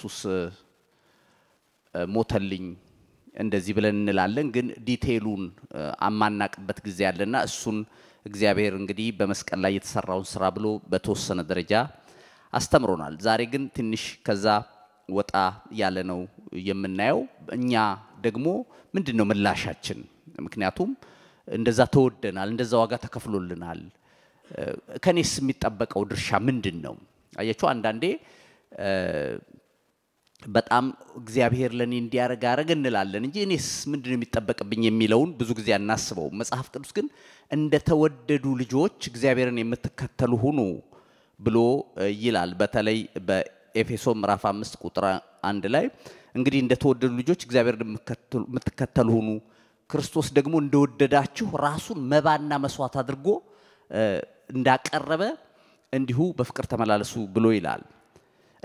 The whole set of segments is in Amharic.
ኢየሱስ ሞተልኝ እንደዚህ ብለን እንላለን፣ ግን ዲቴሉን አማናቅበት ጊዜ አለና እሱን እግዚአብሔር እንግዲህ በመስቀል ላይ የተሰራውን ስራ ብሎ በተወሰነ ደረጃ አስተምሮናል። ዛሬ ግን ትንሽ ከዛ ወጣ ያለ ነው የምናየው። እኛ ደግሞ ምንድን ነው ምላሻችን? ምክንያቱም እንደዛ ተወደናል፣ እንደዛ ዋጋ ተከፍሎልናል። ከኔስ የሚጠበቀው ድርሻ ምንድን ነው? አያችሁ አንዳንዴ በጣም እግዚአብሔር ለእኔ እንዲያደርግ አረግ እንላለን እንጂ እኔስ ምንድን የሚጠበቅብኝ የሚለውን ብዙ ጊዜ አናስበው። መጽሐፍ ቅዱስ ግን እንደተወደዱ ልጆች እግዚአብሔርን የምትከተሉ ሁኑ ብሎ ይላል። በተለይ በኤፌሶ ምዕራፍ አምስት ቁጥር አንድ ላይ እንግዲህ እንደተወደዱ ልጆች እግዚአብሔርን የምትከተሉ ሁኑ፣ ክርስቶስ ደግሞ እንደወደዳችሁ ራሱን መባና መስዋዕት አድርጎ እንዳቀረበ እንዲሁ በፍቅር ተመላለሱ ብሎ ይላል።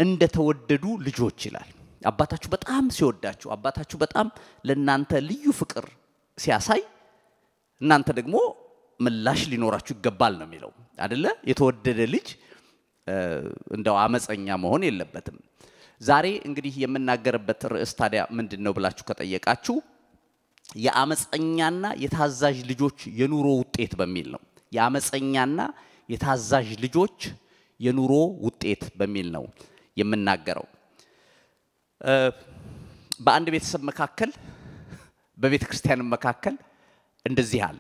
እንደተወደዱ ልጆች ይላል። አባታችሁ በጣም ሲወዳችሁ፣ አባታችሁ በጣም ለእናንተ ልዩ ፍቅር ሲያሳይ እናንተ ደግሞ ምላሽ ሊኖራችሁ ይገባል ነው የሚለው አደለ? የተወደደ ልጅ እንደው አመፀኛ መሆን የለበትም። ዛሬ እንግዲህ የምናገርበት ርዕስ ታዲያ ምንድን ነው ብላችሁ ከጠየቃችሁ የአመፀኛና የታዛዥ ልጆች የኑሮ ውጤት በሚል ነው። የአመፀኛና የታዛዥ ልጆች የኑሮ ውጤት በሚል ነው የምናገረው። በአንድ ቤተሰብ መካከል በቤተ ክርስቲያንም መካከል እንደዚህ አለ።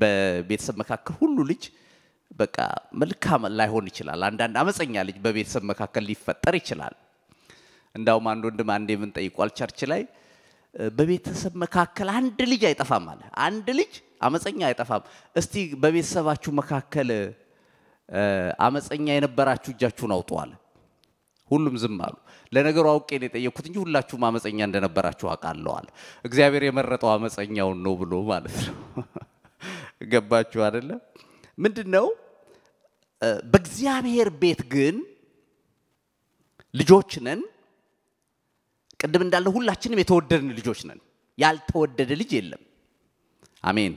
በቤተሰብ መካከል ሁሉ ልጅ በቃ መልካም ላይሆን ይችላል። አንዳንድ አመፀኛ ልጅ በቤተሰብ መካከል ሊፈጠር ይችላል። እንዳውም አንድ ወንድም አንዴ ምን ጠይቋል ቸርች ላይ በቤተሰብ መካከል አንድ ልጅ አይጠፋም አለ። አንድ ልጅ አመፀኛ አይጠፋም። እስቲ በቤተሰባችሁ መካከል አመፀኛ የነበራችሁ እጃችሁን አውጡ አለ። ሁሉም ዝም አሉ። ለነገሩ አውቄ ነው የጠየኩት እንጂ ሁላችሁም አመፀኛ እንደነበራችሁ አውቃለዋል። እግዚአብሔር የመረጠው አመፀኛውን ነው ብሎ ማለት ነው። ገባችሁ አይደለም? ምንድን ነው በእግዚአብሔር ቤት ግን ልጆች ነን። ቅድም እንዳለ ሁላችንም የተወደድን ልጆች ነን። ያልተወደደ ልጅ የለም። አሜን።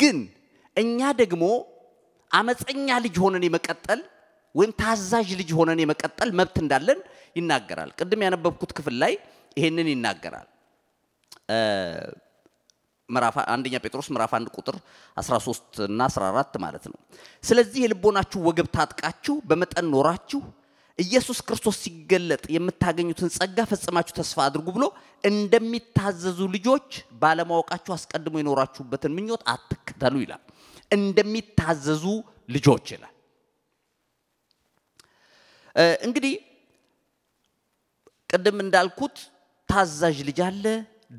ግን እኛ ደግሞ አመፀኛ ልጅ ሆነን የመቀጠል ወይም ታዛዥ ልጅ ሆነን የመቀጠል መብት እንዳለን ይናገራል። ቅድም ያነበብኩት ክፍል ላይ ይሄንን ይናገራል። አንደኛ ጴጥሮስ ምዕራፍ 1 ቁጥር 13 እና 14 ማለት ነው። ስለዚህ የልቦናችሁ ወገብ ታጥቃችሁ በመጠን ኖራችሁ ኢየሱስ ክርስቶስ ሲገለጥ የምታገኙትን ጸጋ ፈጽማችሁ ተስፋ አድርጉ ብሎ እንደሚታዘዙ ልጆች ባለማወቃችሁ አስቀድሞ የኖራችሁበትን ምኞት አትከተሉ ይላል። እንደሚታዘዙ ልጆች ይላል። እንግዲህ ቅድም እንዳልኩት ታዛዥ ልጅ አለ፣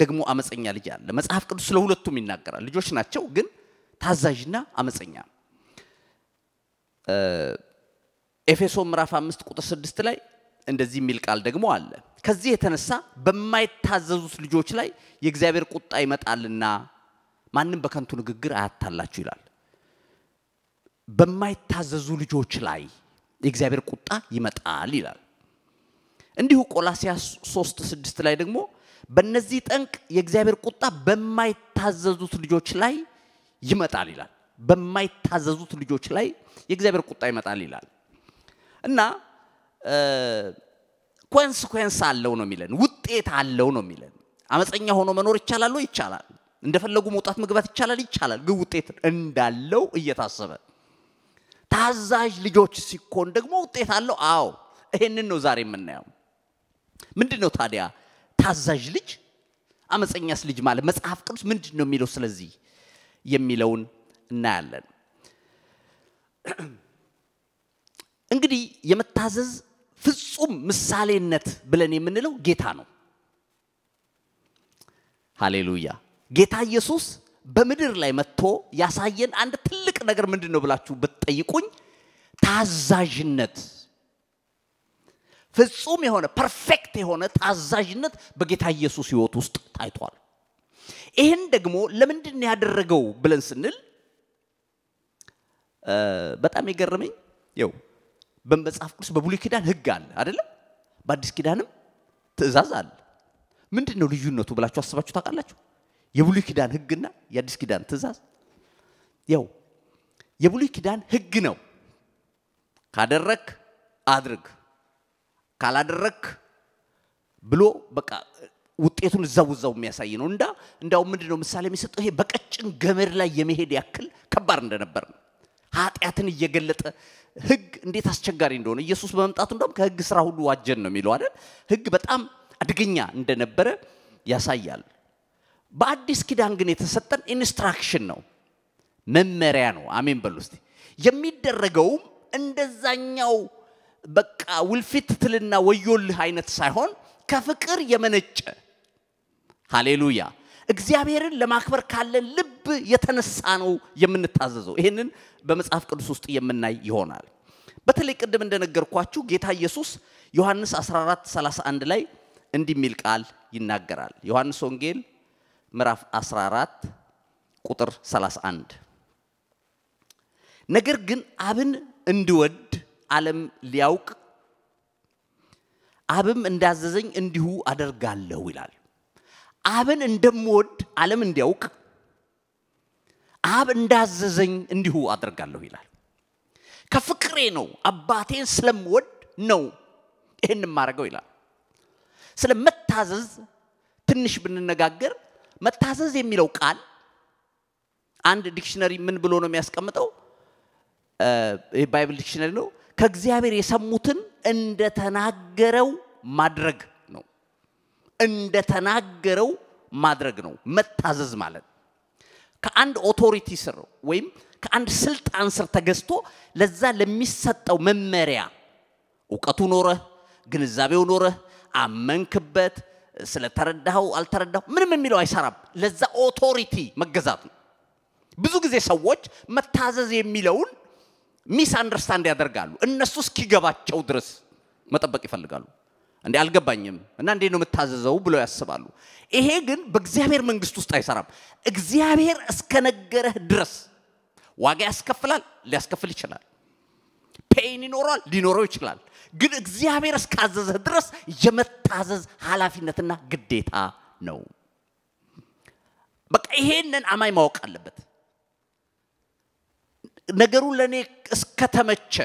ደግሞ አመፀኛ ልጅ አለ። መጽሐፍ ቅዱስ ለሁለቱም ይናገራል። ልጆች ናቸው፣ ግን ታዛዥና አመፀኛ። ኤፌሶ ምዕራፍ አምስት ቁጥር ስድስት ላይ እንደዚህ የሚል ቃል ደግሞ አለ። ከዚህ የተነሳ በማይታዘዙት ልጆች ላይ የእግዚአብሔር ቁጣ ይመጣልና ማንም በከንቱ ንግግር አያታላችሁ ይላል። በማይታዘዙ ልጆች ላይ የእግዚአብሔር ቁጣ ይመጣል ይላል። እንዲሁ ቆላሲያስ 3 ስድስት ላይ ደግሞ በእነዚህ ጠንቅ የእግዚአብሔር ቁጣ በማይታዘዙት ልጆች ላይ ይመጣል ይላል። በማይታዘዙት ልጆች ላይ የእግዚአብሔር ቁጣ ይመጣል ይላል እና ኮንስኮንስ አለው ነው የሚለን፣ ውጤት አለው ነው የሚለን። አመፀኛ ሆኖ መኖር ይቻላል ወይ? ይቻላል። እንደፈለጉ መውጣት መግባት ይቻላል? ይቻላል። ግን ውጤት እንዳለው እየታሰበ ታዛዥ ልጆች ሲኮን ደግሞ ውጤት አለው። አዎ ይሄንን ነው ዛሬ የምናየው። ምንድን ነው ታዲያ ታዛዥ ልጅ፣ አመፀኛስ ልጅ ማለት መጽሐፍ ቅዱስ ምንድን ነው የሚለው ስለዚህ የሚለውን እናያለን። እንግዲህ የመታዘዝ ፍጹም ምሳሌነት ብለን የምንለው ጌታ ነው። ሃሌሉያ! ጌታ ኢየሱስ በምድር ላይ መጥቶ ያሳየን አንድ ትልቅ ነገር ምንድን ነው ብላችሁ ብትጠይቁኝ ታዛዥነት፣ ፍጹም የሆነ ፐርፌክት የሆነ ታዛዥነት በጌታ ኢየሱስ ህይወት ውስጥ ታይቷል። ይህን ደግሞ ለምንድን ያደረገው ብለን ስንል በጣም የገረመኝ ው በመጽሐፍ ቅዱስ በብሉይ ኪዳን ህግ አለ አይደለም፣ በአዲስ ኪዳንም ትእዛዝ አለ። ምንድን ነው ልዩነቱ ብላችሁ አስባችሁ ታውቃላችሁ? የብሉይ ኪዳን ህግና የአዲስ ኪዳን ትእዛዝ ያው የብሉይ ኪዳን ህግ ነው። ካደረክ አድርግ፣ ካላደረክ ብሎ በቃ ውጤቱን እዛው እዛው የሚያሳይ ነው። እንዳ እንዳው ምንድን ነው ምሳሌ የሚሰጠው ይሄ በቀጭን ገመድ ላይ የመሄድ ያክል ከባድ እንደነበር ነው። ኃጢአትን እየገለጠ ህግ እንዴት አስቸጋሪ እንደሆነ ኢየሱስ በመምጣቱ እንዳውም ከህግ ስራ ሁሉ ዋጀን ነው የሚለው አይደል? ህግ በጣም አደገኛ እንደነበረ ያሳያል። በአዲስ ኪዳን ግን የተሰጠን ኢንስትራክሽን ነው። መመሪያ ነው። አሜን በሉ እስቲ። የሚደረገውም እንደዛኛው በቃ ውልፊት ትልና ወዮልህ አይነት ሳይሆን ከፍቅር የመነጨ ሃሌሉያ እግዚአብሔርን ለማክበር ካለን ልብ የተነሳ ነው የምንታዘዘው። ይህንን በመጽሐፍ ቅዱስ ውስጥ የምናይ ይሆናል። በተለይ ቅድም እንደነገርኳችሁ ጌታ ኢየሱስ ዮሐንስ 14 31 ላይ እንዲህ የሚል ቃል ይናገራል። ዮሐንስ ወንጌል ምዕራፍ 14 ቁጥር 31 ነገር ግን አብን እንድወድ ዓለም ሊያውቅ አብም እንዳዘዘኝ እንዲሁ አደርጋለሁ ይላል። አብን እንደምወድ ዓለም እንዲያውቅ አብ እንዳዘዘኝ እንዲሁ አደርጋለሁ ይላል። ከፍቅሬ ነው አባቴን ስለምወድ ነው ይህን የማደርገው ይላል። ስለ መታዘዝ ትንሽ ብንነጋገር መታዘዝ የሚለው ቃል አንድ ዲክሽነሪ ምን ብሎ ነው የሚያስቀምጠው? ባይብል ዲክሽነሪ ነው ከእግዚአብሔር የሰሙትን እንደተናገረው ማድረግ ነው። እንደተናገረው ማድረግ ነው መታዘዝ ማለት ከአንድ ኦቶሪቲ ስር ወይም ከአንድ ስልጣን ስር ተገዝቶ ለዛ ለሚሰጠው መመሪያ እውቀቱ ኖረህ፣ ግንዛቤው ኖረህ፣ አመንክበት፣ ስለተረዳኸው አልተረዳው ምንም የሚለው አይሰራም። ለዛ ኦቶሪቲ መገዛት ነው። ብዙ ጊዜ ሰዎች መታዘዝ የሚለውን ሚስ አንደርስታንድ ያደርጋሉ። እነሱ እስኪገባቸው ድረስ መጠበቅ ይፈልጋሉ። እንዴ አልገባኝም እና እንዴ ነው የምታዘዘው ብለው ያስባሉ። ይሄ ግን በእግዚአብሔር መንግስት ውስጥ አይሰራም። እግዚአብሔር እስከነገረህ ድረስ ዋጋ ያስከፍላል፣ ሊያስከፍል ይችላል። ፔይን ይኖረዋል፣ ሊኖረው ይችላል። ግን እግዚአብሔር እስካዘዘህ ድረስ የመታዘዝ ኃላፊነትና ግዴታ ነው። በቃ ይሄንን አማኝ ማወቅ አለበት። ነገሩ ለእኔ እስከተመቸ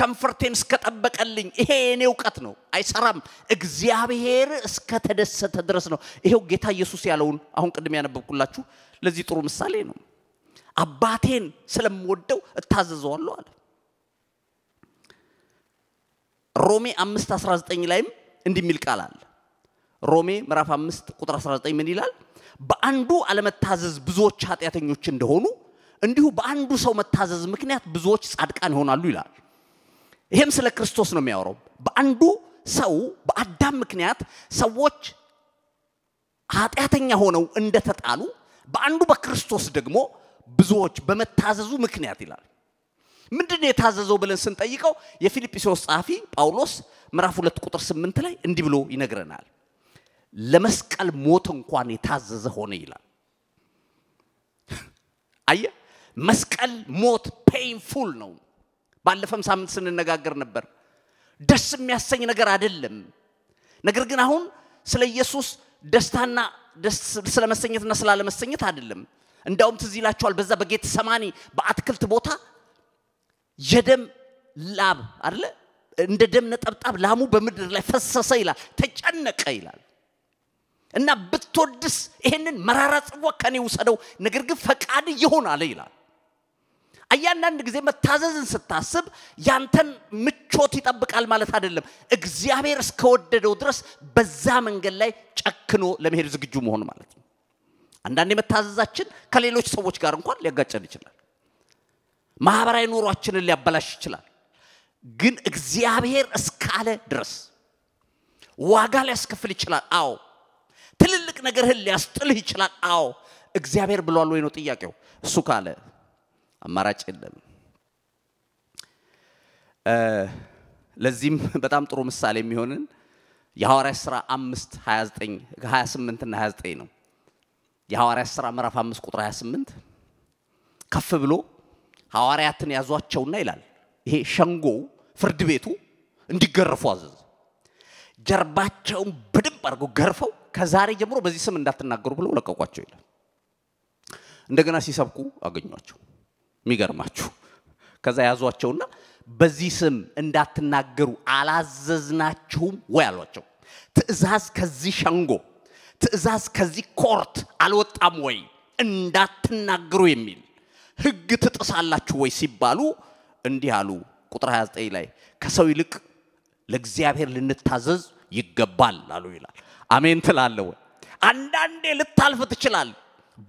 ከንፈርቴን እስከጠበቀልኝ ይሄ የእኔ እውቀት ነው፣ አይሰራም። እግዚአብሔር እስከተደሰተ ድረስ ነው። ይሄው ጌታ ኢየሱስ ያለውን አሁን ቅድም ያነበብኩላችሁ ለዚህ ጥሩ ምሳሌ ነው። አባቴን ስለምወደው እታዘዘዋለሁ አለ። ሮሜ 5 19 ላይም እንዲህ የሚል ቃል አለ። ሮሜ ምዕራፍ 5 ቁጥር 19 ምን ይላል? በአንዱ አለመታዘዝ ብዙዎች ኃጢአተኞች እንደሆኑ እንዲሁ በአንዱ ሰው መታዘዝ ምክንያት ብዙዎች ጻድቃን ይሆናሉ ይላል። ይሄም ስለ ክርስቶስ ነው የሚያወራው። በአንዱ ሰው በአዳም ምክንያት ሰዎች ኃጢአተኛ ሆነው እንደተጣሉ በአንዱ በክርስቶስ ደግሞ ብዙዎች በመታዘዙ ምክንያት ይላል። ምንድን የታዘዘው ብለን ስንጠይቀው የፊልጵስዩስ ጸሐፊ ጳውሎስ ምዕራፍ ሁለት ቁጥር ስምንት ላይ እንዲህ ብሎ ይነግረናል። ለመስቀል ሞት እንኳን የታዘዘ ሆነ ይላል። አየህ መስቀል ሞት ፔይንፉል ነው። ባለፈም ሳምንት ስንነጋገር ነበር። ደስ የሚያሰኝ ነገር አይደለም። ነገር ግን አሁን ስለ ኢየሱስ ደስታና ስለ መሰኘትና ስላለመሰኘት አይደለም። እንዳውም ትዝ ይላቸዋል በዛ በጌት ሰማኒ በአትክልት ቦታ የደም ላብ አለ እንደ ደም ነጠብጣብ ላሙ በምድር ላይ ፈሰሰ ይላል። ተጨነቀ ይላል። እና ብትወድስ ይህንን መራራ ጽዋ ከኔ ውሰደው፣ ነገር ግን ፈቃድ ይሆን አለ ይላል። እያንዳንድ ጊዜ መታዘዝን ስታስብ ያንተን ምቾት ይጠብቃል ማለት አይደለም። እግዚአብሔር እስከወደደው ድረስ በዛ መንገድ ላይ ጨክኖ ለመሄድ ዝግጁ መሆን ማለት ነው። አንዳንዴ መታዘዛችን ከሌሎች ሰዎች ጋር እንኳን ሊያጋጨን ይችላል። ማህበራዊ ኑሯችንን ሊያበላሽ ይችላል። ግን እግዚአብሔር እስካለ ድረስ ዋጋ ሊያስከፍል ይችላል። አዎ፣ ትልልቅ ነገርህን ሊያስጥልህ ይችላል። አዎ፣ እግዚአብሔር ብሏል ወይ ነው ጥያቄው። እሱ ካለ አማራጭ የለም። ለዚህም በጣም ጥሩ ምሳሌ የሚሆንን የሐዋርያ ሥራ 5 29 28 እና 29 ነው። የሐዋርያ ሥራ ምዕራፍ 5 ቁጥር 28 ከፍ ብሎ ሐዋርያትን ያዟቸውና ይላል ይሄ ሸንጎው ፍርድ ቤቱ እንዲገረፉ አዘዘ። ጀርባቸውን በደንብ አድርገው ገርፈው ከዛሬ ጀምሮ በዚህ ስም እንዳትናገሩ ብለው ለቀቋቸው ይላል። እንደገና ሲሰብኩ አገኟቸው። የሚገርማችሁ ከዛ ያዟቸውና በዚህ ስም እንዳትናገሩ አላዘዝናችሁም ወይ አሏቸው። ትእዛዝ ከዚህ ሸንጎ፣ ትእዛዝ ከዚህ ኮርት አልወጣም ወይ እንዳትናገሩ የሚል ህግ ትጥሳላችሁ ወይ ሲባሉ እንዲህ አሉ። ቁጥር 29 ላይ ከሰው ይልቅ ለእግዚአብሔር ልንታዘዝ ይገባል አሉ ይላል። አሜን ትላለ ወይ? አንዳንዴ ልታልፍ ትችላል።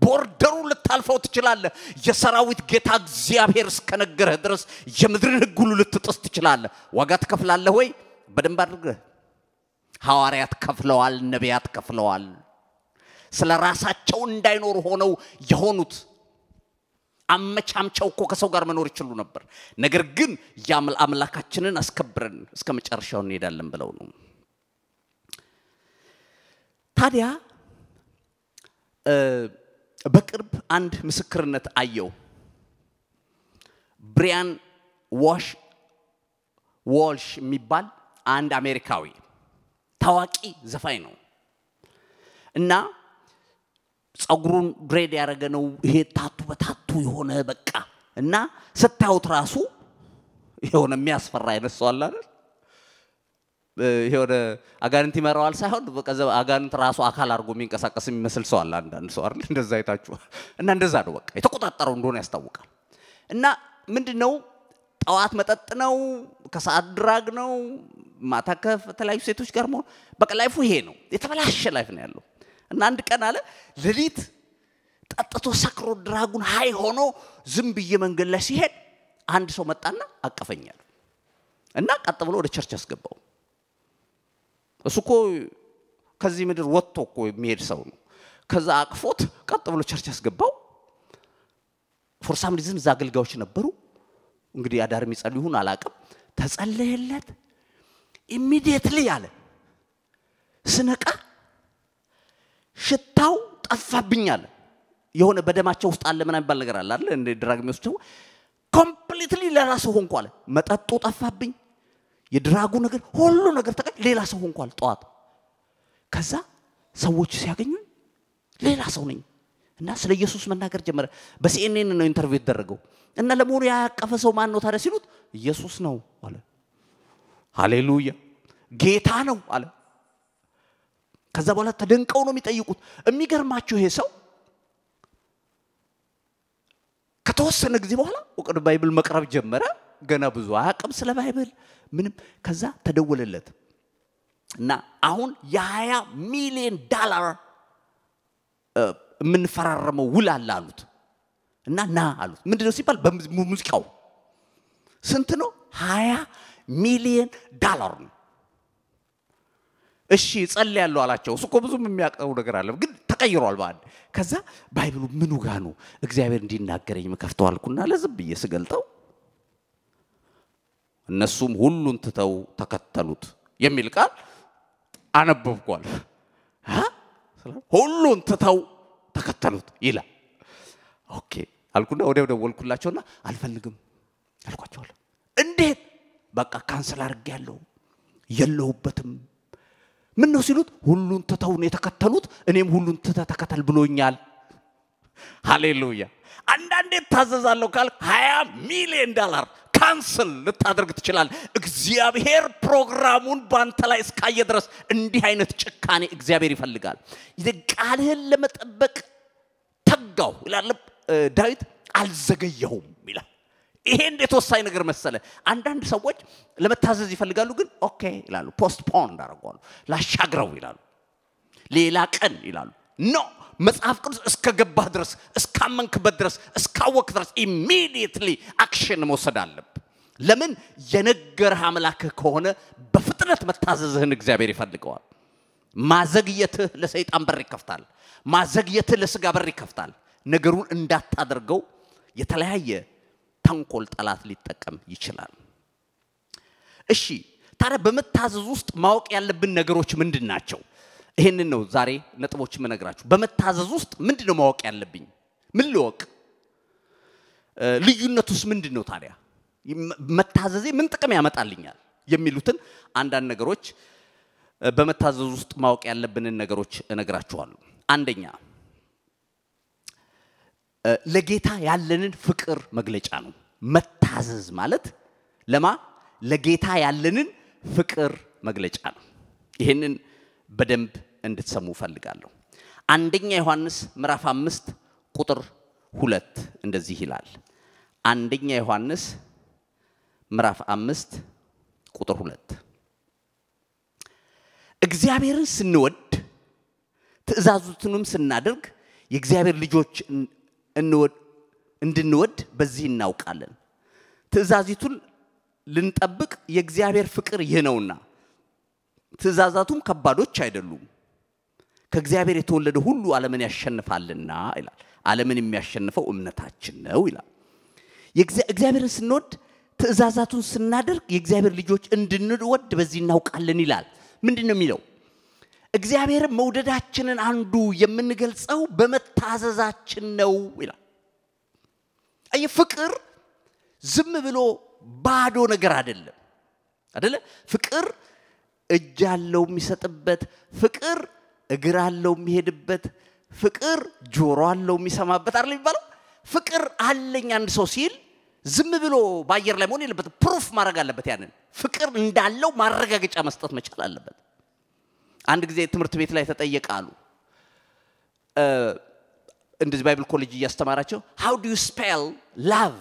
ቦርደሩን ልታልፈው ትችላለህ። የሰራዊት ጌታ እግዚአብሔር እስከነገረህ ድረስ የምድርን ህግ ሁሉ ልትጥስ ትችላለህ። ዋጋ ትከፍላለህ ወይ? በደንብ አድርገህ ሐዋርያት ከፍለዋል፣ ነቢያት ከፍለዋል። ስለ ራሳቸው እንዳይኖሩ ሆነው የሆኑት አመቻምቸው እኮ ከሰው ጋር መኖር ይችሉ ነበር። ነገር ግን አምላካችንን አስከብረን እስከ መጨረሻው እንሄዳለን ብለው ነው። ታዲያ በቅርብ አንድ ምስክርነት አየው። ብሪያን ዋሽ ዋልሽ የሚባል አንድ አሜሪካዊ ታዋቂ ዘፋኝ ነው እና ጸጉሩን ድሬድ ያደረገ ነው። ይሄ ታቱ በታቱ የሆነ በቃ እና ስታዩት ራሱ የሆነ የሚያስፈራ አይነት ሰው አለ አይደል? የሆነ አጋንንት ይመራዋል ሳይሆን አጋንንት ራሱ አካል አድርጎ የሚንቀሳቀስ የሚመስል ሰው አለ። አንዳንድ ሰው አይደል እንደዛ አይታችሁ እና እንደዛ ነው በቃ የተቆጣጠረው እንደሆነ ያስታውቃል። እና ምንድን ነው ጠዋት መጠጥ ነው፣ ከሰዓት ድራግ ነው፣ ማታ ከተለያዩ ሴቶች ጋር መሆን በቃ ላይፉ ይሄ ነው። የተበላሸ ላይፍ ነው ያለው። እና አንድ ቀን አለ ሌሊት ጠጥቶ ሰክሮ ድራጉን ሀይ ሆኖ ዝም ብዬ መንገድ ላይ ሲሄድ አንድ ሰው መጣና አቀፈኛል እና ቀጥ ብሎ ወደ ቸርች አስገባው። እሱ እኮ ከዚህ ምድር ወጥቶ እኮ የሚሄድ ሰው ነው። ከዛ አቅፎት ቀጥ ብሎ ቸርች ያስገባው። ፎርሳም ሪዝም እዛ አገልጋዮች ነበሩ። እንግዲህ አዳር የሚጸልዩ ይሁን አላቅም። ተጸለየለት ኢሚዲየትሊ አለ ስነቃ ሽታው ጠፋብኝ አለ። የሆነ በደማቸው ውስጥ አለ ምናምን የሚባል ነገር አለ አይደል? እንደ ድራግ የሚወስድ ኮምፕሊትሊ ለራሱ ሆንኩ አለ። መጠጡ ጠፋብኝ፣ የድራጉ ነገር ሁሉ ነገር ተቀ ሌላ ሰው ሆንኳል ጠዋት። ከዛ ሰዎች ሲያገኙ ሌላ ሰው ነኝ እና ስለ ኢየሱስ መናገር ጀመረ። በሲኤንኤን ነው ኢንተርቪው የተደረገው እና ለመሆኑ ያቀፈ ሰው ማን ነው ታዲያ ሲሉት ኢየሱስ ነው አለ። ሃሌሉያ ጌታ ነው አለ። ከዛ በኋላ ተደንቀው ነው የሚጠይቁት። የሚገርማችሁ ይሄ ሰው ከተወሰነ ጊዜ በኋላ ወደ ባይብል መቅረብ ጀመረ። ገና ብዙ አቅም ስለ ባይብል ምንም። ከዛ ተደወለለት እና አሁን የሀያ ሚሊዮን ዳላር የምንፈራረመው ውል አለ አሉት እና ና አሉት። ነው ሲባል በሙዚቃው ስንት ነው? ሀያ ሚሊዮን ዳላር ነው። እሺ ጸል ያለው አላቸው። እሱ እኮ ብዙም የሚያውቀው ነገር አለ፣ ግን ተቀይሯል በአንድ ከዛ ባይብሉ ምኑ ጋ ነው እግዚአብሔር እንዲናገረኝ ምከፍተዋልኩና ለዝም ብዬ ስገልጠው እነሱም ሁሉን ትተው ተከተሉት የሚል ቃል አነበብኳል። ሁሉን ትተው ተከተሉት ይላል። ኦኬ አልኩና ወዲያው ደወልኩላቸውና አልፈልግም አልኳቸዋለሁ። እንዴት? በቃ ካንስል ያለው የለሁበትም። ምን ነው ሲሉት ሁሉን ትተው ነው የተከተሉት፣ እኔም ሁሉን ትተ ተከተል ብሎኛል። ሃሌሉያ። አንዳንዴ ታዘዛለሁ ካል ሀያ ሚሊዮን ዳላር። ካንስል ልታደርግ ትችላል። እግዚአብሔር ፕሮግራሙን በአንተ ላይ እስካየ ድረስ እንዲህ አይነት ጭካኔ እግዚአብሔር ይፈልጋል። ቃልህን ለመጠበቅ ተጋው ይላል ዳዊት፣ አልዘገየሁም ይላል። ይሄ እንዴት ወሳኝ ነገር መሰለ! አንዳንድ ሰዎች ለመታዘዝ ይፈልጋሉ፣ ግን ኦኬ ይላሉ፣ ፖስትፖን እንዳደርገዋሉ፣ ላሻግረው ይላሉ፣ ሌላ ቀን ይላሉ። ኖ መጽሐፍ ቅዱስ እስከገባህ ድረስ እስካመንክበት ድረስ እስካወቅ ድረስ ኢሚዲየትሊ አክሽን መውሰድ አለብ። ለምን የነገርህ አምላክህ ከሆነ በፍጥነት መታዘዝህን እግዚአብሔር ይፈልገዋል። ማዘግየትህ ለሰይጣን በር ይከፍታል። ማዘግየትህ ለስጋ በር ይከፍታል። ነገሩን እንዳታደርገው የተለያየ ተንኮል ጠላት ሊጠቀም ይችላል። እሺ ታዲያ በመታዘዝ ውስጥ ማወቅ ያለብን ነገሮች ምንድን ናቸው? ይህንን ነው ዛሬ ነጥቦች የምነግራችሁ። በመታዘዝ ውስጥ ምንድን ነው ማወቅ ያለብኝ? ምን ልወቅ? ልዩነቱስ ምንድን ነው ታዲያ? መታዘዜ ምን ጥቅም ያመጣልኛል? የሚሉትን አንዳንድ ነገሮች በመታዘዝ ውስጥ ማወቅ ያለብንን ነገሮች እነግራችኋለሁ። አንደኛ ለጌታ ያለንን ፍቅር መግለጫ ነው። መታዘዝ ማለት ለማ ለጌታ ያለንን ፍቅር መግለጫ ነው። ይህንን በደንብ እንድትሰሙ እፈልጋለሁ። አንደኛ ዮሐንስ ምዕራፍ አምስት ቁጥር ሁለት እንደዚህ ይላል። አንደኛ ዮሐንስ ምዕራፍ አምስት ቁጥር ሁለት እግዚአብሔርን ስንወድ ትእዛዙትንም ስናደርግ የእግዚአብሔር ልጆች እንድንወድ በዚህ እናውቃለን። ትእዛዚቱን ልንጠብቅ የእግዚአብሔር ፍቅር ይህ ነውና ትእዛዛቱም ከባዶች አይደሉም። ከእግዚአብሔር የተወለደ ሁሉ ዓለምን ያሸንፋልና ይላል። ዓለምን የሚያሸንፈው እምነታችን ነው ይላል። እግዚአብሔርን ስንወድ ትእዛዛቱን ስናደርግ የእግዚአብሔር ልጆች እንድንወድ በዚህ እናውቃለን ይላል። ምንድን ነው የሚለው? እግዚአብሔር መውደዳችንን አንዱ የምንገልጸው በመታዘዛችን ነው ይላል። አየ ፍቅር ዝም ብሎ ባዶ ነገር አይደለም አደለ? ፍቅር እጅ አለው የሚሰጥበት ፍቅር እግር አለው የሚሄድበት ፍቅር ጆሮ አለው የሚሰማበት አይደል የሚባለው ፍቅር አለኝ አንድ ሰው ሲል ዝም ብሎ በአየር ላይ መሆን የለበት፣ ፕሩፍ ማድረግ አለበት ያንን ፍቅር እንዳለው ማረጋገጫ መስጠት መቻል አለበት አንድ ጊዜ ትምህርት ቤት ላይ ተጠየቀ አሉ እንደዚህ ባይብል ኮሌጅ እያስተማራቸው ሃው ዱ ስፔል ላቭ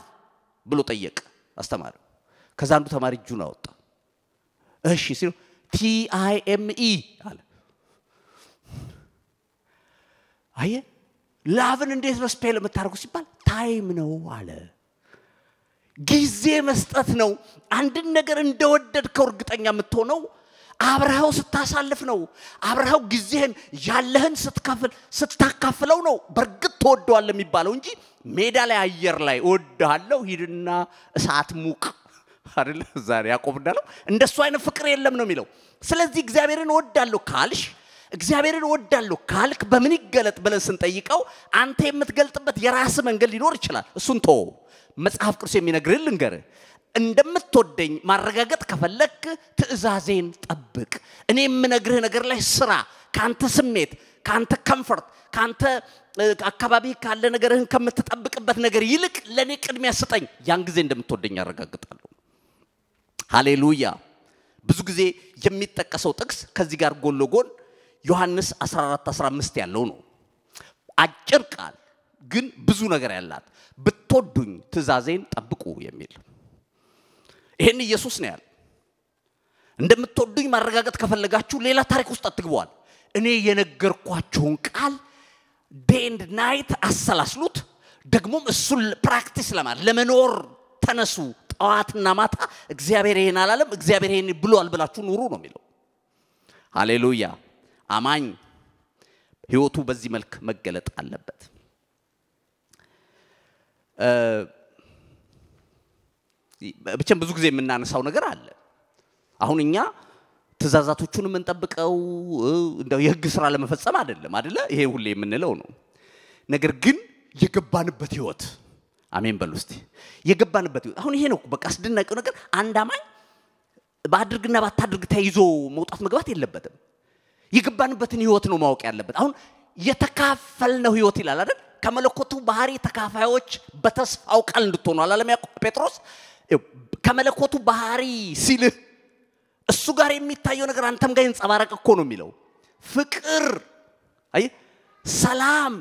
ብሎ ጠየቀ አስተማሪው ከዛ አንዱ ተማሪ እጁን አወጣ እሺ ሲሉ ቲአይኤምኢ አለ። አየ ላቭን እንዴት ነው ስፔል የምታደርጉ ሲባል ታይም ነው አለ። ጊዜ መስጠት ነው። አንድን ነገር እንደወደድከው እርግጠኛ የምትሆነው አብረኸው ስታሳልፍ ነው። አብረኸው ጊዜህን ያለህን ስታካፍለው ነው በእርግጥ ትወደዋለህ የሚባለው እንጂ ሜዳ ላይ አየር ላይ እወድሃለሁ ሂድና እሳት ሙቅ አይደለ? ዛሬ ያዕቆብ እንዳለው እንደሱ አይነት ፍቅር የለም ነው የሚለው። ስለዚህ እግዚአብሔርን እወዳለሁ ካልሽ እግዚአብሔርን እወዳለሁ ካልክ በምን ይገለጥ ብለን ስንጠይቀው አንተ የምትገልጥበት የራስ መንገድ ሊኖር ይችላል። እሱን ቶ መጽሐፍ ቅዱስ የሚነግርህ ልንገር፣ እንደምትወደኝ ማረጋገጥ ከፈለክ ትእዛዜን ጠብቅ፣ እኔ የምነግርህ ነገር ላይ ስራ፣ ከአንተ ስሜት፣ ከአንተ ከምፈርት፣ ከአንተ አካባቢ ካለ ነገርህን ከምትጠብቅበት ነገር ይልቅ ለእኔ ቅድሚያ ስጠኝ። ያን ጊዜ እንደምትወደኝ ያረጋግጣለሁ። ሃሌሉያ። ብዙ ጊዜ የሚጠቀሰው ጥቅስ ከዚህ ጋር ጎን ለጎን ዮሐንስ 14 15 ያለው ነው። አጭር ቃል ግን ብዙ ነገር ያላት ብትወዱኝ ትእዛዜን ጠብቁ የሚል ይህን ኢየሱስ ነው ያለ። እንደምትወዱኝ ማረጋገጥ ከፈለጋችሁ ሌላ ታሪክ ውስጥ አትግበዋል። እኔ የነገርኳችሁን ቃል ዴንድ ናይት አሰላስሉት፣ ደግሞም እሱን ፕራክቲስ ለማለት ለመኖር ተነሱ ጠዋትና ማታ እግዚአብሔር ይሄን አላለም፣ እግዚአብሔር ይሄን ብሏል ብላችሁ ኑሩ ነው የሚለው። ሃሌሉያ። አማኝ ህይወቱ በዚህ መልክ መገለጥ አለበት። ብቻም ብዙ ጊዜ የምናነሳው ነገር አለ። አሁን እኛ ትእዛዛቶቹን የምንጠብቀው እንደው የህግ ስራ ለመፈጸም አይደለም አደለ? ይሄ ሁሌ የምንለው ነው። ነገር ግን የገባንበት ህይወት አሜን በሉ እስቲ። የገባንበት አሁን ይሄ ነው በቃ አስደናቂው ነገር። አንድ አማኝ በአድርግና ባታድርግ ተይዞ መውጣት መግባት የለበትም። የገባንበትን ህይወት ነው ማወቅ ያለበት። አሁን የተካፈልነው ህይወት ይላል አይደል? ከመለኮቱ ባህሪ ተካፋዮች በተስፋው ቃል እንድትሆኑ አላለም ጴጥሮስ። ከመለኮቱ ባህሪ ሲልህ እሱ ጋር የሚታየው ነገር አንተም ጋር ይንጸባረቅ እኮ ነው የሚለው ፍቅር፣ አይ ሰላም፣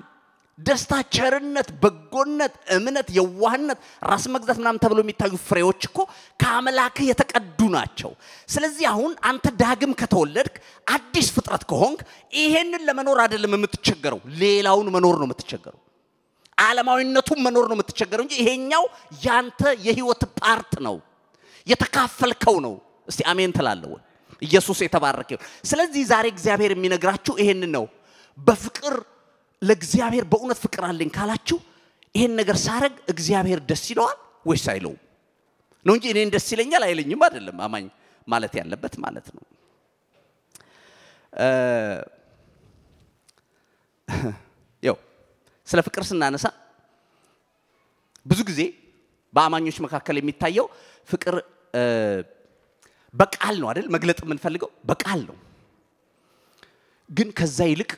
ደስታ፣ ቸርነት፣ በጎነት፣ እምነት፣ የዋህነት፣ ራስ መግዛት ምናምን ተብሎ የሚታዩ ፍሬዎች እኮ ከአምላክህ የተቀዱ ናቸው። ስለዚህ አሁን አንተ ዳግም ከተወለድክ አዲስ ፍጥረት ከሆንክ ይሄንን ለመኖር አይደለም የምትቸገረው፣ ሌላውን መኖር ነው የምትቸገረው። ዓለማዊነቱን መኖር ነው የምትቸገረው እንጂ ይሄኛው ያንተ የህይወት ፓርት ነው፣ የተካፈልከው ነው። እስቲ አሜን ትላለህ ኢየሱስ የተባረከ ስለዚህ ዛሬ እግዚአብሔር የሚነግራችሁ ይሄንን ነው። በፍቅር ለእግዚአብሔር በእውነት ፍቅር አለኝ ካላችሁ ይሄን ነገር ሳረግ እግዚአብሔር ደስ ይለዋል ወይስ አይለውም ነው እንጂ እኔን ደስ ይለኛል አይለኝም አይደለም አማኝ ማለት ያለበት ማለት ነው ያው ስለ ፍቅር ስናነሳ ብዙ ጊዜ በአማኞች መካከል የሚታየው ፍቅር በቃል ነው አይደል መግለጥ የምንፈልገው በቃል ነው ግን ከዛ ይልቅ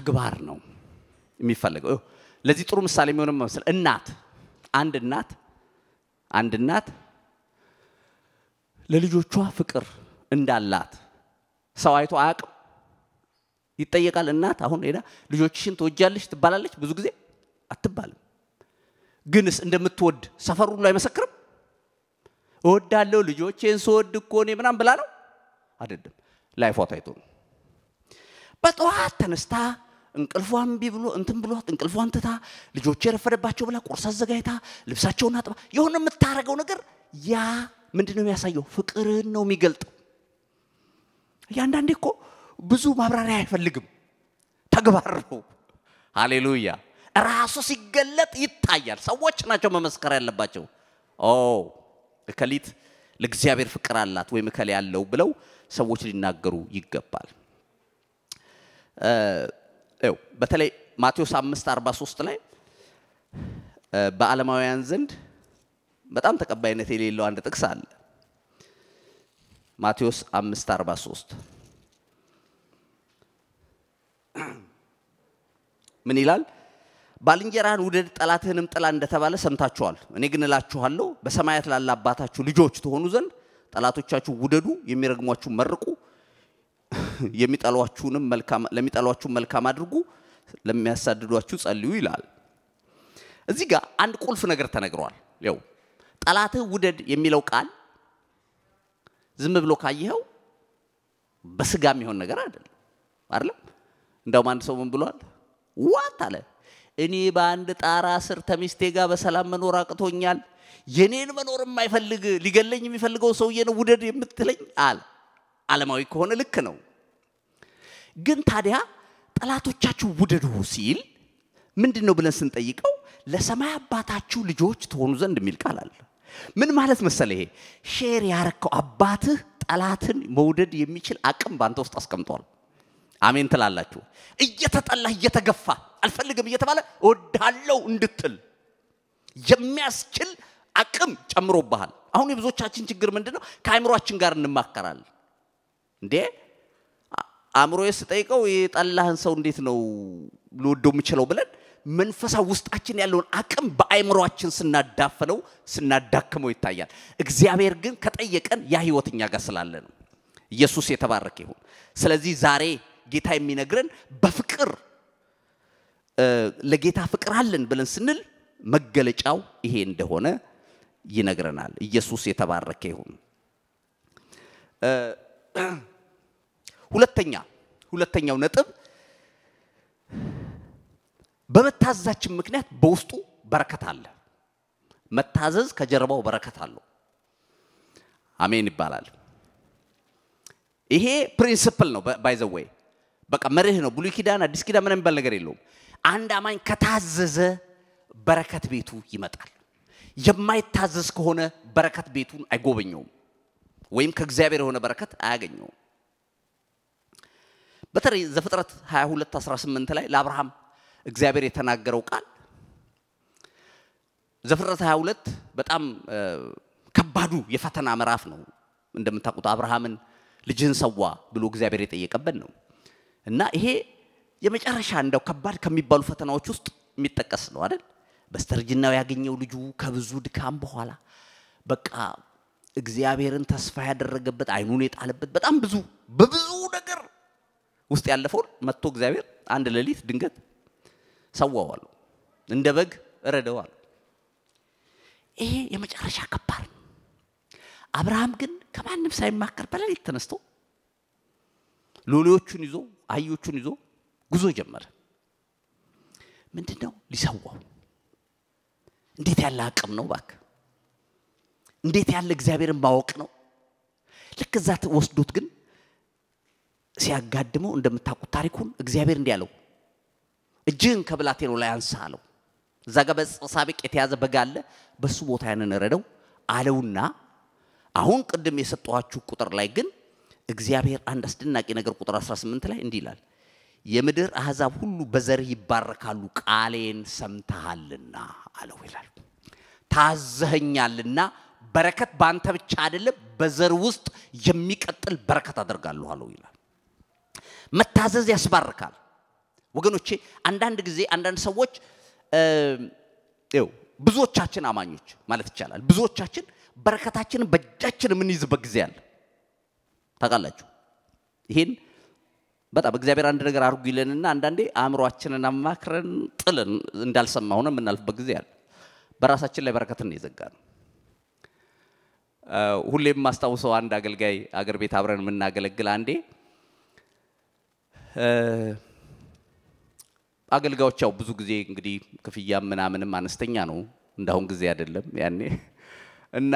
ተግባር ነው የሚፈልገው። ለዚህ ጥሩ ምሳሌ የሚሆነ መመስል እናት አንድ እናት አንድ እናት ለልጆቿ ፍቅር እንዳላት ሰው አይቶ አያውቅም። ይጠየቃል። እናት አሁን ሄዳ ልጆችሽን ትወጃለች ትባላለች? ብዙ ጊዜ አትባልም። ግንስ እንደምትወድ ሰፈሩ ሁሉ አይመሰክርም። እወዳለሁ ልጆቼን ስወድ እኮ እኔ ምናምን ብላ ነው አይደለም። ላይፏ ታይቶ ነው። በጠዋት ተነስታ እንቅልፏን እምቢ ብሎ እንትን ብሏት እንቅልፏን ትታ ልጆች የረፈደባቸው ብላ ቁርስ አዘጋጅታ ልብሳቸውን አጥባ የሆነ የምታደርገው ነገር ያ ምንድን ነው የሚያሳየው? ፍቅርን ነው የሚገልጠው። እያንዳንዴ እኮ ብዙ ማብራሪያ አይፈልግም፣ ተግባር ነው። ሃሌሉያ! ራሱ ሲገለጥ ይታያል። ሰዎች ናቸው መመስከር ያለባቸው። ኦ እከሊት ለእግዚአብሔር ፍቅር አላት ወይም እከሌ ያለው ብለው ሰዎች ሊናገሩ ይገባል። በተለይ ማቴዎስ አምስት አርባ ሶስት ላይ በዓለማውያን ዘንድ በጣም ተቀባይነት የሌለው አንድ ጥቅስ አለ። ማቴዎስ አምስት አርባ ሶስት ምን ይላል? ባልንጀራህን ውደድ ጠላትህንም ጥላ እንደተባለ ሰምታችኋል። እኔ ግን እላችኋለሁ በሰማያት ላለ አባታችሁ ልጆች ትሆኑ ዘንድ ጠላቶቻችሁ ውደዱ፣ የሚረግሟችሁ መርቁ፣ የሚጠሏችሁንም መልካም ለሚጠሏችሁ መልካም አድርጉ፣ ለሚያሳድዷችሁ ጸልዩ ይላል። እዚህ ጋር አንድ ቁልፍ ነገር ተነግሯል። ያው ጠላትህ ውደድ የሚለው ቃል ዝም ብሎ ካየኸው በስጋ የሚሆን ነገር አይደለም አይደለም። እንደውም አንድ ሰው ምን ብሏል? ዋት አለ እኔ በአንድ ጣራ ስር ተሚስቴ ጋር በሰላም መኖር አቅቶኛል። የኔን መኖር የማይፈልግ ሊገለኝ የሚፈልገው ሰውዬ ነው ውደድ የምትለኝ አለ። ዓለማዊ ከሆነ ልክ ነው። ግን ታዲያ ጠላቶቻችሁ ውደዱ ሲል ምንድን ነው ብለን ስንጠይቀው ለሰማይ አባታችሁ ልጆች ትሆኑ ዘንድ የሚል ቃል አለ። ምን ማለት መሰለ ይሄ ሼር ያረከው አባትህ ጠላትን መውደድ የሚችል አቅም በአንተ ውስጥ አስቀምጧል። አሜን ትላላችሁ። እየተጠላ እየተገፋ አልፈልግም እየተባለ እወድሃለሁ እንድትል የሚያስችል አቅም ጨምሮብሃል። አሁን የብዙዎቻችን ችግር ምንድን ነው? ከአይምሯችን ጋር እንማከራል እንዴ አእምሮዬ ስጠይቀው የጠላህን ሰው እንዴት ነው ልወደው የምችለው ብለን መንፈሳ ውስጣችን ያለውን አቅም በአእምሯችን ስናዳፈነው ስናዳክመው ይታያል። እግዚአብሔር ግን ከጠየቀን ያ ህይወት እኛ ጋር ስላለ ነው። ኢየሱስ የተባረከ ይሁን። ስለዚህ ዛሬ ጌታ የሚነግረን በፍቅር ለጌታ ፍቅር አለን ብለን ስንል መገለጫው ይሄ እንደሆነ ይነግረናል። ኢየሱስ የተባረከ ይሁን። ሁለተኛ ሁለተኛው ነጥብ በመታዘዛችን ምክንያት በውስጡ በረከት አለ። መታዘዝ ከጀርባው በረከት አለው። አሜን ይባላል። ይሄ ፕሪንስፕል ነው። ባይዘወይ በቃ መርህ ነው። ብሉይ ኪዳን፣ አዲስ ኪዳን ምን የሚባል ነገር የለውም። አንድ አማኝ ከታዘዘ በረከት ቤቱ ይመጣል። የማይታዘዝ ከሆነ በረከት ቤቱን አይጎበኘውም፣ ወይም ከእግዚአብሔር የሆነ በረከት አያገኘውም። በተለይ ዘፍጥረት 22 18 ላይ ለአብርሃም እግዚአብሔር የተናገረው ቃል ዘፍጥረት 22 በጣም ከባዱ የፈተና ምዕራፍ ነው። እንደምታውቁት አብርሃምን ልጅህን ሰዋ ብሎ እግዚአብሔር የጠየቀበት ነው እና ይሄ የመጨረሻ እንደው ከባድ ከሚባሉ ፈተናዎች ውስጥ የሚጠቀስ ነው አይደል? በስተርጅናው ያገኘው ልጁ ከብዙ ድካም በኋላ በቃ እግዚአብሔርን ተስፋ ያደረገበት አይኑን የጣለበት በጣም ብዙ በብዙ ነገር ውስጥ ያለፈውን መጥቶ እግዚአብሔር አንድ ሌሊት ድንገት ሰዋዋሉ፣ እንደ በግ እረደዋሉ። ይሄ የመጨረሻ ከባድ ነው። አብርሃም ግን ከማንም ሳይማከር በሌሊት ተነስቶ ሎሌዎቹን ይዞ አህዮቹን ይዞ ጉዞ ጀመረ። ምንድን ነው ሊሰዋው? እንዴት ያለ አቅም ነው ባክ! እንዴት ያለ እግዚአብሔርን ማወቅ ነው። ልክ እዛ ወስዶት ግን ሲያጋድመው እንደምታውቁት ታሪኩን እግዚአብሔር እንዲህ አለው፣ እጅህን ከብላቴናው ላይ አንሳ አለው። እዛ ጋር በጸሳቤቅ የተያዘ በግ አለ። በሱ ቦታ ያንን ረደው አለውና አሁን ቅድም የሰጠኋችሁ ቁጥር ላይ ግን እግዚአብሔር አንድ አስደናቂ ነገር ቁጥር 18 ላይ እንዲህ ይላል፣ የምድር አሕዛብ ሁሉ በዘርህ ይባረካሉ ቃሌን ሰምተሃልና አለው ይላል። ታዘኸኛልና በረከት በአንተ ብቻ አይደለም፣ በዘር ውስጥ የሚቀጥል በረከት አደርጋለሁ አለው ይላል። መታዘዝ ያስባርካል። ወገኖቼ አንዳንድ ጊዜ አንዳንድ ሰዎች ው ብዙዎቻችን አማኞች ማለት ይቻላል ብዙዎቻችን በረከታችን በእጃችን የምንይዝበት ጊዜ አለ። ታውቃላችሁ ይህን በጣም እግዚአብሔር አንድ ነገር አድርጉ ይለንና አንዳንዴ አእምሯችንን አማክረን ጥልን እንዳልሰማ ሆነ የምናልፍበት ጊዜ አለ። በራሳችን ላይ በረከትን የዘጋ ነው። ሁሌም ማስታውሰው አንድ አገልጋይ አገር ቤት አብረን የምናገለግል አንዴ አገልጋዮች ያው ብዙ ጊዜ እንግዲህ ክፍያ ምናምንም አነስተኛ ነው፣ እንዳሁን ጊዜ አይደለም ያኔ እና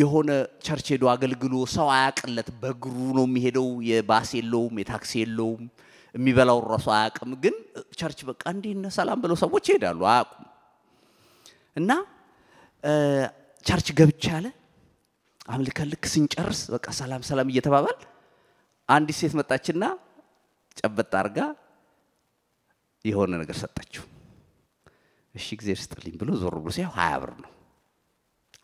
የሆነ ቸርች ሄዶ አገልግሎ ሰው አያቅለት፣ በእግሩ ነው የሚሄደው። የባስ የለውም፣ የታክሲ የለውም፣ የሚበላው ራሱ አያቅም። ግን ቸርች በቃ እንዲህ ሰላም ብለው ሰዎች ይሄዳሉ፣ አያውቁም። እና ቸርች ገብቻ አለ አምልከን ልክ ስንጨርስ በቃ ሰላም ሰላም እየተባባል አንዲት ሴት መጣችና ጨበጥ አርጋ የሆነ ነገር ሰጠችው። እሺ እግዜር ስጥልኝ ብሎ ዞር ብሎ ሲያው ሀያ ብር ነው።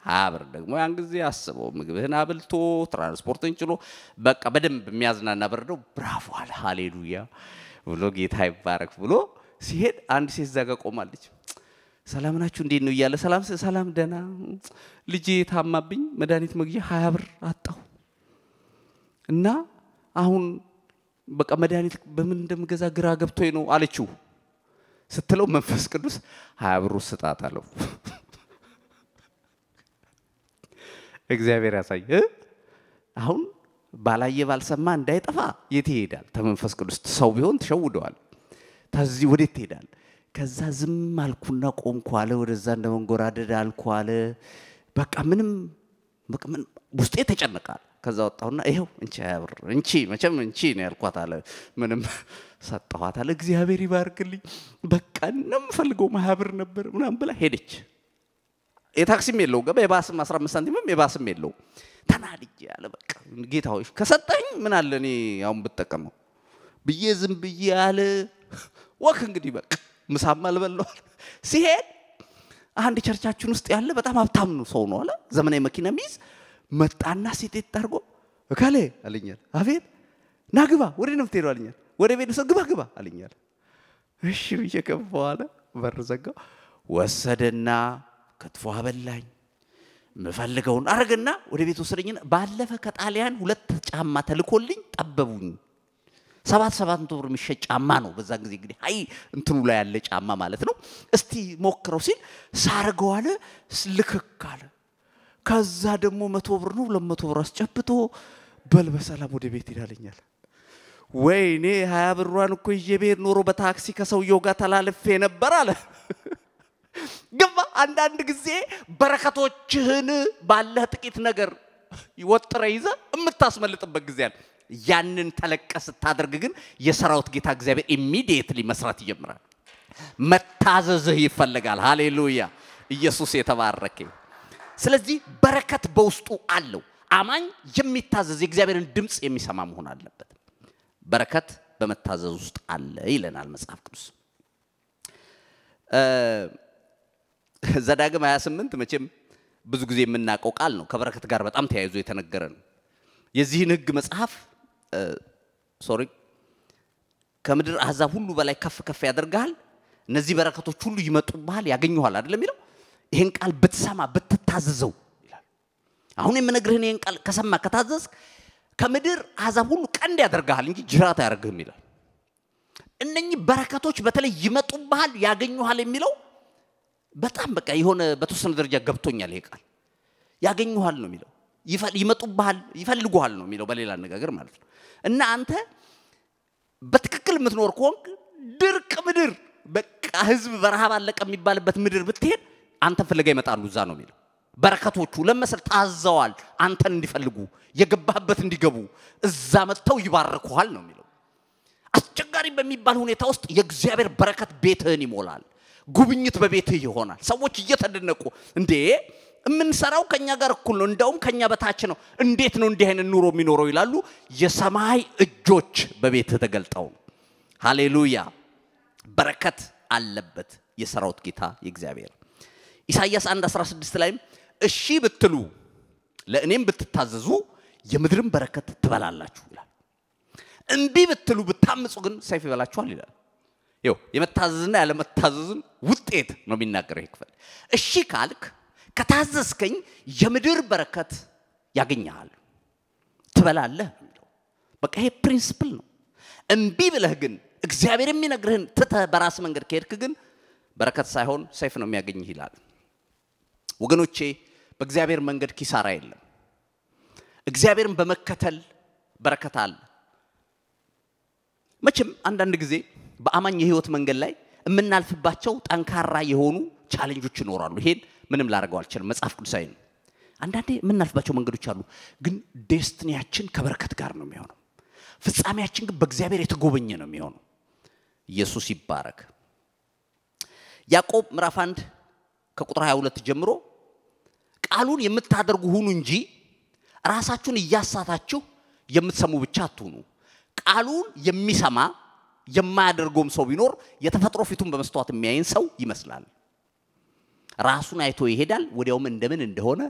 ሀያ ብር ደግሞ ያን ጊዜ አስበው ምግብህን አብልቶ ትራንስፖርትን ችሎ በቃ በደንብ የሚያዝናና ብር ነው። ብራፏል ሀሌሉያ ብሎ ጌታ ይባረክ ብሎ ሲሄድ አንድ ሴት እዛ ቆማለች። ሰላም ናችሁ እንዴት ነው እያለ ሰላም ሰላም ደና ልጄ ታማብኝ መድኃኒት መግዣ ሀያ ብር አጣሁ እና አሁን በቃ መድኃኒት በምን እንደምገዛ ግራ ገብቶኝ ነው አለችው ስትለው መንፈስ ቅዱስ ሀያ ብሩ ስጣት አለው እግዚአብሔር ያሳየ አሁን ባላየ ባልሰማ እንዳይጠፋ የት ይሄዳል ተመንፈስ ቅዱስ ሰው ቢሆን ተሸውደዋል ተዚህ ወዴት ትሄዳል ከዛ ዝም አልኩና ቆምኩ አለ። ወደዛ እንደ መንጎራደድ አልኩ አለ። በቃ ምንም ውስጤ ተጨነቃል። ከዛ ወጣሁና ይኸው እንቺ ያብር እንቺ መቼም እንቺ ነው ያልኳት አለ። ምንም ሰጠኋት አለ። እግዚአብሔር ይባርክልኝ። በቃ እንደምፈልገው ሀያ ብር ነበር ምናምን ብላ ሄደች። የታክሲም የለው ገባ የባስም 15 ሳንቲምም የባስም የለው ተናድጄ አለ። በቃ ጌታ ሆይ ከሰጠኝ ምን አለ እኔ አሁን ብጠቀመው ብዬ ዝም ብዬ አለ። ወክ እንግዲህ በቃ ምሳም አልበለዋል። ሲሄድ አንድ ቸርቻችን ውስጥ ያለ በጣም ሀብታም ነው ሰው ነው አለ ዘመናዊ መኪና ሚይዝ መጣና ሴት ጠርጎ እከሌ አለኛል። አቤት ናግባ ወደ ነው የምትሄደው አለኛል። ወደ ቤት ሰው ግባ ግባ አለኛል። እሺ ብዬ ገባሁ አለ። በር ዘጋው። ወሰደና ክትፎ አበላኝ፣ ምፈልገውን አረገና ወደ ቤት ወሰደኝና ባለፈ ከጣሊያን ሁለት ጫማ ተልኮልኝ ጠበቡኝ። ሰባት ሰባት መቶ ብር የሚሸጥ ጫማ ነው። በዛን ጊዜ እንግዲህ ሀይ እንትኑ ላይ ያለ ጫማ ማለት ነው። እስቲ ሞክረው ሲል ሳርገው አለ ልክክ አለ። ከዛ ደግሞ መቶ ብር ነው ለመቶ ብር አስጨብቶ በል በሰላም ወደ ቤት ሄዳለኛል። ወይኔ ሀያ ብሯን እኮ ይዤ ብሄድ ኖሮ በታክሲ ከሰውየው ጋር ተላልፌ ነበር አለ። ግባ አንዳንድ ጊዜ በረከቶችህን ባለህ ጥቂት ነገር ወጥረ ይዘ የምታስመልጥበት ጊዜ አለ። ያንን ተለቀ ስታደርግ ግን የሰራዊት ጌታ እግዚአብሔር ኢሚዲየትሊ መስራት ይጀምራል። መታዘዝህ ይፈልጋል። ሃሌሉያ! ኢየሱስ የተባረከ። ስለዚህ በረከት በውስጡ አለው። አማኝ የሚታዘዝ የእግዚአብሔርን ድምፅ የሚሰማ መሆን አለበት። በረከት በመታዘዝ ውስጥ አለ ይለናል መጽሐፍ ቅዱስ። ዘዳግም 28 መቼም ብዙ ጊዜ የምናውቀው ቃል ነው። ከበረከት ጋር በጣም ተያይዞ የተነገረ ነው። የዚህን ህግ መጽሐፍ ሶሪ ከምድር አሕዛብ ሁሉ በላይ ከፍ ከፍ ያደርግሃል። እነዚህ በረከቶች ሁሉ ይመጡብሃል፣ ያገኙሃል አይደለም የሚለው ይህን ቃል ብትሰማ ብትታዘዘው ይላል። አሁን የምነግርህን ይህን ቃል ከሰማ ከታዘዝክ ከምድር አሕዛብ ሁሉ ቀንድ ያደርግሃል እንጂ ጅራት አያደርግህም ይላል። እነኚህ በረከቶች በተለይ ይመጡብሃል፣ ያገኙሃል የሚለው በጣም በቃ የሆነ በተወሰነ ደረጃ ገብቶኛል። ይሄ ቃል ያገኙሃል ነው የሚለው ይመጡብሃል፣ ይፈልጉሃል ነው የሚለው በሌላ አነጋገር ማለት ነው። እና አንተ በትክክል የምትኖር ከሆንክ ድርቅ ምድር በቃ ህዝብ በረሃብ አለቀ የሚባልበት ምድር ብትሄድ አንተን ፍለጋ ይመጣሉ። እዛ ነው የሚለው በረከቶቹ ለመሰል ታዘዋል፣ አንተን እንዲፈልጉ የገባህበት እንዲገቡ እዛ መጥተው ይባርኩሃል ነው የሚለው። አስቸጋሪ በሚባል ሁኔታ ውስጥ የእግዚአብሔር በረከት ቤትህን ይሞላል። ጉብኝት በቤትህ ይሆናል። ሰዎች እየተደነቁ እንዴ የምንሰራው ከኛ ጋር እኩል ነው፣ እንደውም ከኛ በታች ነው። እንዴት ነው እንዲህ አይነት ኑሮ የሚኖረው ይላሉ። የሰማይ እጆች በቤት ተገልጠው ሃሌሉያ፣ በረከት አለበት የሰራውት ጌታ የእግዚአብሔር። ኢሳይያስ 1 16 ላይም እሺ ብትሉ ለእኔም ብትታዘዙ የምድርን በረከት ትበላላችሁ ይላል። እምቢ ብትሉ ብታምፁ ግን ሰይፍ ይበላችኋል ይላል። ይው የመታዘዝና ያለመታዘዝን ውጤት ነው የሚናገረው ይህ ክፍል። እሺ ካልክ ከታዘዝከኝ የምድር በረከት ያገኛል። ትበላለህ በቃ ይሄ ፕሪንስፕል ነው። እምቢ ብለህ ግን እግዚአብሔር የሚነግርህን ትተህ በራስ መንገድ ከሄድክ ግን በረከት ሳይሆን ሰይፍ ነው የሚያገኝህ ይላል። ወገኖቼ በእግዚአብሔር መንገድ ኪሳራ የለም። እግዚአብሔርን በመከተል በረከት አለ። መቼም አንዳንድ ጊዜ በአማኝ የህይወት መንገድ ላይ የምናልፍባቸው ጠንካራ የሆኑ ቻሌንጆች ይኖራሉ። ይሄን ምንም ላደርገው አልችልም። መጽሐፍ ቅዱሳዊ ነው። አንዳንዴ የምናልፍባቸው መንገዶች አሉ፣ ግን ዴስትኒያችን ከበረከት ጋር ነው የሚሆነው። ፍጻሜያችን ግን በእግዚአብሔር የተጎበኘ ነው የሚሆነው። ኢየሱስ ይባረክ። ያዕቆብ ምዕራፍ አንድ ከቁጥር 22 ጀምሮ ቃሉን የምታደርጉ ሁኑ እንጂ ራሳችሁን እያሳታችሁ የምትሰሙ ብቻ አትሁኑ። ቃሉን የሚሰማ የማያደርገውም ሰው ቢኖር የተፈጥሮ ፊቱን በመስተዋት የሚያይን ሰው ይመስላል። ራሱን አይቶ ይሄዳል፣ ወዲያውም እንደምን እንደሆነ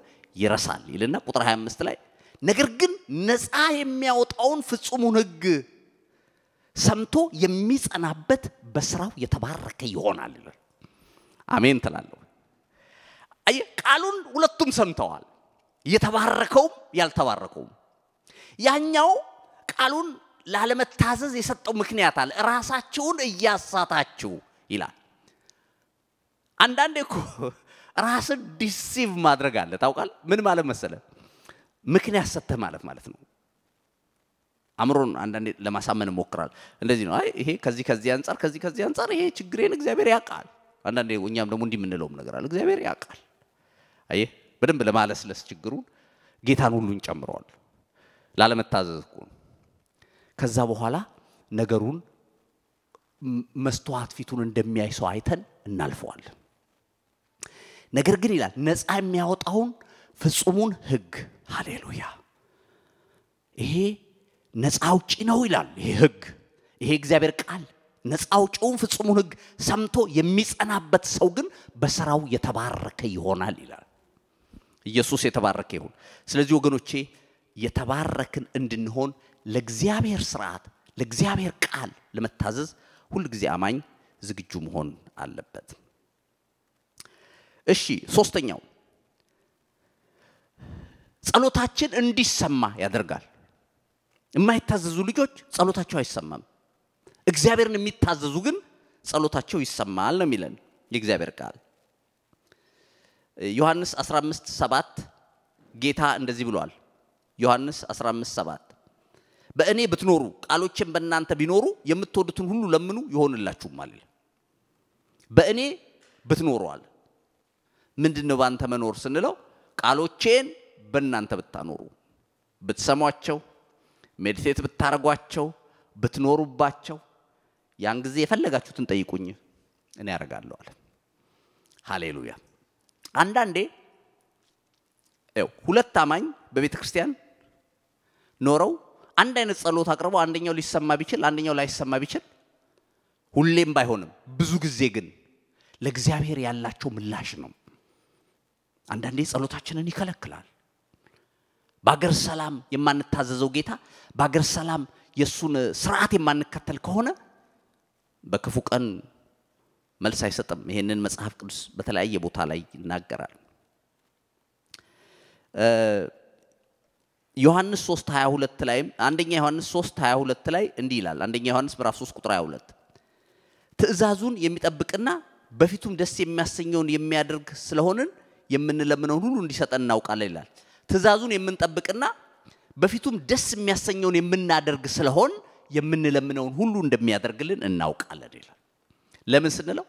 ይረሳል ይልና ቁጥር 25 ላይ ነገር ግን ነፃ የሚያወጣውን ፍጹሙን ሕግ ሰምቶ የሚጸናበት በስራው የተባረከ ይሆናል ይላል። አሜን ትላለሁ። አየ ቃሉን ሁለቱም ሰምተዋል፣ የተባረከውም ያልተባረከውም። ያኛው ቃሉን ላለመታዘዝ የሰጠው ምክንያት አለ። ራሳችሁን እያሳታችሁ ይላል። አንዳንዴ እኮ ራስን ዲሲቭ ማድረግ አለ። ታውቃል? ምን ማለት መሰለ? ምክንያት ሰጥተህ ማለት ማለት ነው። አእምሮን አንዳንዴ ለማሳመን ሞክራል እንደዚህ ነው። አይ ይሄ ከዚህ ከዚህ አንጻር ከዚህ ከዚህ አንጻር ይሄ ችግሬን እግዚአብሔር ያውቃል። አንዳንዴ እኛም ደግሞ እንዲህ የምንለውም ነገር አለ። እግዚአብሔር ያውቃል። አየህ፣ በደንብ ለማለስለስ ችግሩን ጌታን ሁሉን ጨምረዋል። ላለመታዘዝ እኮ ነው። ከዛ በኋላ ነገሩን መስተዋት ፊቱን እንደሚያይ ሰው አይተን እናልፈዋለን። ነገር ግን ይላል ነፃ የሚያወጣውን ፍጹሙን ህግ ሃሌሉያ ይሄ ነፃ አውጪ ነው ይላል ይሄ ህግ ይሄ እግዚአብሔር ቃል ነፃ አውጪውን ፍጹሙን ህግ ሰምቶ የሚጸናበት ሰው ግን በስራው የተባረከ ይሆናል ይላል ኢየሱስ የተባረከ ይሁን ስለዚህ ወገኖቼ የተባረክን እንድንሆን ለእግዚአብሔር ስርዓት ለእግዚአብሔር ቃል ለመታዘዝ ሁል ጊዜ አማኝ ዝግጁ መሆን አለበት እሺ ሶስተኛው ጸሎታችን እንዲሰማ ያደርጋል። የማይታዘዙ ልጆች ጸሎታቸው አይሰማም። እግዚአብሔርን የሚታዘዙ ግን ጸሎታቸው ይሰማል ነው የሚለን የእግዚአብሔር ቃል። ዮሐንስ 15 7 ጌታ እንደዚህ ብሏል። ዮሐንስ 15 7 በእኔ ብትኖሩ ቃሎችን በእናንተ ቢኖሩ የምትወዱትን ሁሉ ለምኑ ይሆንላችሁማል። በእኔ ብትኖረዋል ምንድን ነው በአንተ መኖር ስንለው ቃሎቼን በእናንተ ብታኖሩ፣ ብትሰሟቸው፣ ሜዲቴት ብታደርጓቸው፣ ብትኖሩባቸው ያን ጊዜ የፈለጋችሁትን ጠይቁኝ እኔ ያደርጋለሁ አለ። ሃሌሉያ። አንዳንዴ ሁለት አማኝ በቤተ ክርስቲያን ኖረው አንድ አይነት ጸሎት አቅርበው አንደኛው ሊሰማ ቢችል አንደኛው ላይሰማ ቢችል ሁሌም ባይሆንም ብዙ ጊዜ ግን ለእግዚአብሔር ያላቸው ምላሽ ነው አንዳንዴ ጸሎታችንን ይከለክላል። በአገር ሰላም የማንታዘዘው ጌታ በአገር ሰላም የእሱን ስርዓት የማንከተል ከሆነ በክፉ ቀን መልስ አይሰጥም። ይህንን መጽሐፍ ቅዱስ በተለያየ ቦታ ላይ ይናገራል። ዮሐንስ 3 22 ላይ አንደኛ ዮሐንስ 3 22 ላይ እንዲህ ይላል። አንደኛ ዮሐንስ ምዕራፍ 3 ቁጥር 22 ትእዛዙን የሚጠብቅና በፊቱም ደስ የሚያሰኘውን የሚያደርግ ስለሆንን የምንለምነውን ሁሉ እንዲሰጠን እናውቃለን ይላል። ትእዛዙን የምንጠብቅና በፊቱም ደስ የሚያሰኘውን የምናደርግ ስለሆን የምንለምነውን ሁሉ እንደሚያደርግልን እናውቃለን ይላል። ለምን ስንለው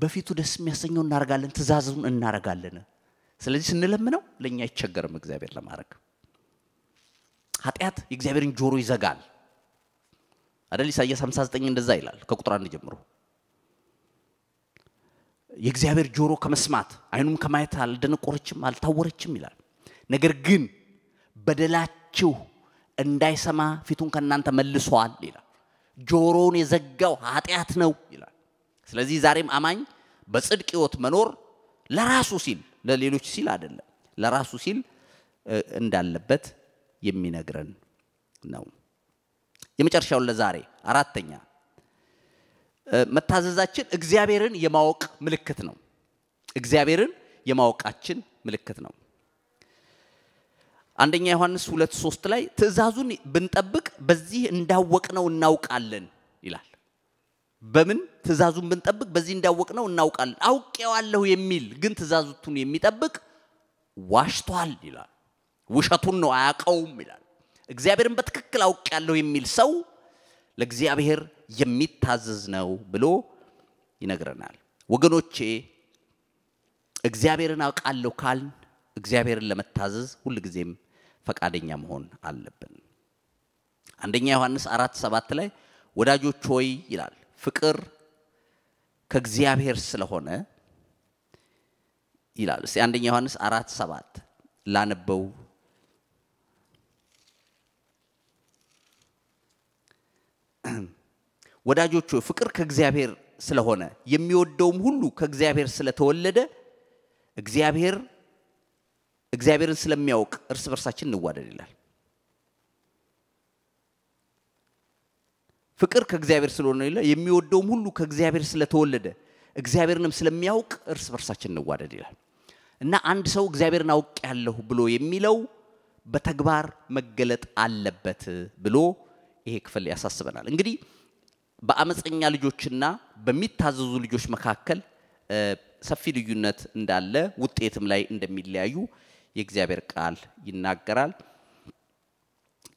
በፊቱ ደስ የሚያሰኘው እናደርጋለን፣ ትእዛዙን እናደርጋለን። ስለዚህ ስንለምነው ለእኛ አይቸገርም እግዚአብሔር ለማድረግ። ኃጢአት የእግዚአብሔርን ጆሮ ይዘጋል አይደል? ኢሳይያስ 59 እንደዛ ይላል ከቁጥር አንድ ጀምሮ የእግዚአብሔር ጆሮ ከመስማት አይኑም ከማየት አልደነቆረችም አልታወረችም ይላል። ነገር ግን በደላችሁ እንዳይሰማ ፊቱን ከእናንተ መልሷል ይላል። ጆሮውን የዘጋው ኃጢአት ነው ይላል። ስለዚህ ዛሬም አማኝ በጽድቅ ህይወት መኖር ለራሱ ሲል ለሌሎች ሲል አይደለም፣ ለራሱ ሲል እንዳለበት የሚነግረን ነው። የመጨረሻውን ለዛሬ አራተኛ መታዘዛችን እግዚአብሔርን የማወቅ ምልክት ነው። እግዚአብሔርን የማወቃችን ምልክት ነው። አንደኛ ዮሐንስ ሁለት ሶስት ላይ ትእዛዙን ብንጠብቅ በዚህ እንዳወቅነው እናውቃለን ይላል። በምን ትእዛዙን ብንጠብቅ በዚህ እንዳወቅነው እናውቃለን። አውቄዋለሁ የሚል ግን ትእዛዙቱን የሚጠብቅ ዋሽቷል ይላል። ውሸቱን ነው አያውቀውም ይላል። እግዚአብሔርን በትክክል አውቄያለሁ የሚል ሰው ለእግዚአብሔር የሚታዘዝ ነው ብሎ ይነግረናል። ወገኖቼ እግዚአብሔርን አውቃለሁ ካል እግዚአብሔርን ለመታዘዝ ሁልጊዜም ፈቃደኛ መሆን አለብን። አንደኛ ዮሐንስ አራት ሰባት ላይ ወዳጆች ሆይ ይላል ፍቅር ከእግዚአብሔር ስለሆነ ይላል። እስቲ አንደኛ ዮሐንስ አራት ሰባት ላነበው ወዳጆች ፍቅር ከእግዚአብሔር ስለሆነ የሚወደውም ሁሉ ከእግዚአብሔር ስለተወለደ እግዚአብሔር እግዚአብሔርን ስለሚያውቅ እርስ በርሳችን እንዋደድ ይላል። ፍቅር ከእግዚአብሔር ስለሆነ ይላል። የሚወደውም ሁሉ ከእግዚአብሔር ስለተወለደ እግዚአብሔርንም ስለሚያውቅ እርስ በርሳችን እንዋደድ ይላል። እና አንድ ሰው እግዚአብሔርን አውቅ ያለሁ ብሎ የሚለው በተግባር መገለጥ አለበት ብሎ ይሄ ክፍል ያሳስበናል። እንግዲህ በአመፀኛ ልጆችና በሚታዘዙ ልጆች መካከል ሰፊ ልዩነት እንዳለ ውጤትም ላይ እንደሚለያዩ የእግዚአብሔር ቃል ይናገራል።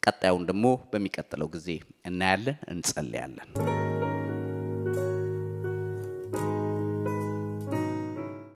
ቀጣዩን ደግሞ በሚቀጥለው ጊዜ እናያለን፣ እንጸልያለን።